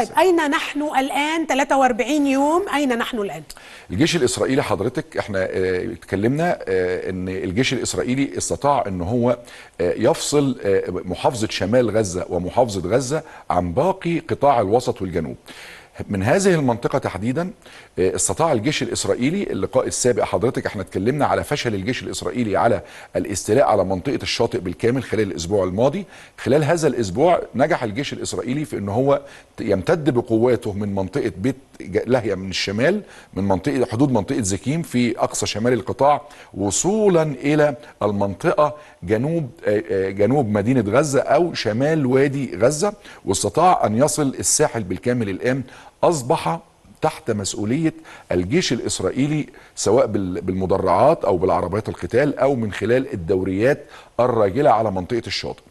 طيب أين نحن الآن 43 يوم أين نحن الآن؟ الجيش الإسرائيلي حضرتك احنا آه، اتكلمنا اه ان الجيش الإسرائيلي استطاع ان هو اه يفصل آه، محافظة شمال غزة ومحافظة غزة عن باقي قطاع الوسط والجنوب من هذه المنطقة تحديدا آه، استطاع الجيش الإسرائيلي اللقاء السابق حضرتك احنا اتكلمنا على فشل الجيش الإسرائيلي على الاستيلاء على منطقة الشاطئ بالكامل خلال الأسبوع الماضي خلال هذا الأسبوع نجح الجيش الإسرائيلي في أن هو يمتد بقواته من منطقة بيت لاهية من الشمال من منطقة حدود منطقة زكيم في أقصى شمال القطاع وصولا إلى المنطقة جنوب آه، آه، جنوب مدينة غزة أو شمال وادي غزة واستطاع أن يصل الساحل بالكامل الآن أصبح تحت مسؤوليه الجيش الاسرائيلي سواء بالمدرعات او بالعربيات القتال او من خلال الدوريات الراجله على منطقه الشاطئ.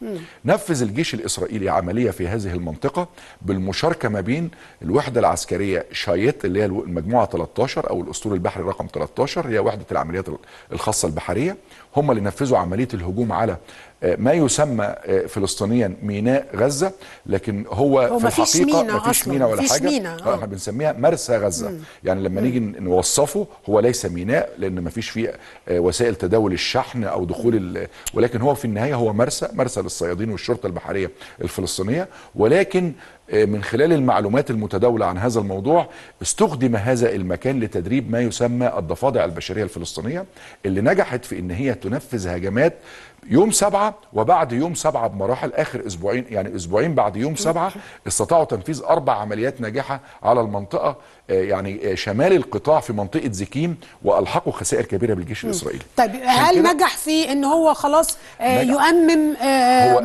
نفذ الجيش الاسرائيلي عمليه في هذه المنطقه بالمشاركه ما بين الوحده العسكريه شايت اللي هي المجموعه 13 او الاسطول البحري رقم 13 هي وحده العمليات الخاصه البحريه هم اللي نفذوا عمليه الهجوم على آه، ما يسمى آه، فلسطينيا ميناء غزه لكن هو, هو في الحقيقه ما فيش ميناء ولا حاجه آه، احنا بنسميها كارثه غزه مم. يعني لما نيجي نوصفه هو ليس ميناء لان ما فيش فيه آه، وسائل تداول الشحن او دخول ال... ولكن هو في النهايه هو مرسى مرسى للصيادين والشرطه البحريه الفلسطينيه ولكن آه، من خلال المعلومات المتداولة عن هذا الموضوع استخدم هذا المكان لتدريب ما يسمى الضفادع البشرية الفلسطينية اللي نجحت في ان هي تنفذ هجمات يوم سبعة وبعد يوم سبعة بمراحل آخر أسبوعين يعني أسبوعين بعد يوم سبعة استطاعوا تنفيذ أربع عمليات ناجحة على المنطقة آه، يعني آه، شمال القطاع في منطقة زكيم وألحقوا خسائر كبيرة بالجيش الإسرائيلي طيب هل نجح في أن هو خلاص يؤمن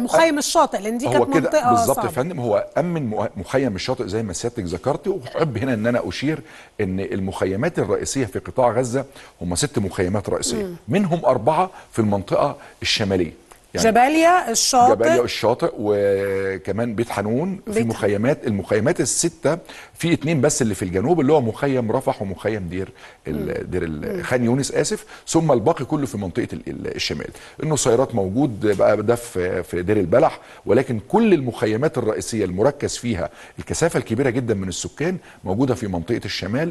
مخيم الشاطئ لأن دي كانت منطقة بالظبط يا فندم هو أمن مخيم الشاطئ زي ما سيادتك ذكرت واحب هنا ان انا اشير ان المخيمات الرئيسيه في قطاع غزه هم ست مخيمات رئيسيه منهم اربعه في المنطقه الشماليه يعني جباليا الشاطئ جباليا الشاطئ وكمان بيت حنون بيت في مخيمات المخيمات السته في اتنين بس اللي في الجنوب اللي هو مخيم رفح ومخيم دير ال دير ال خان يونس اسف ثم الباقي كله في منطقه الشمال النصيرات موجود بقى ده في دير البلح ولكن كل المخيمات الرئيسيه المركز فيها الكثافه الكبيره جدا من السكان موجوده في منطقه الشمال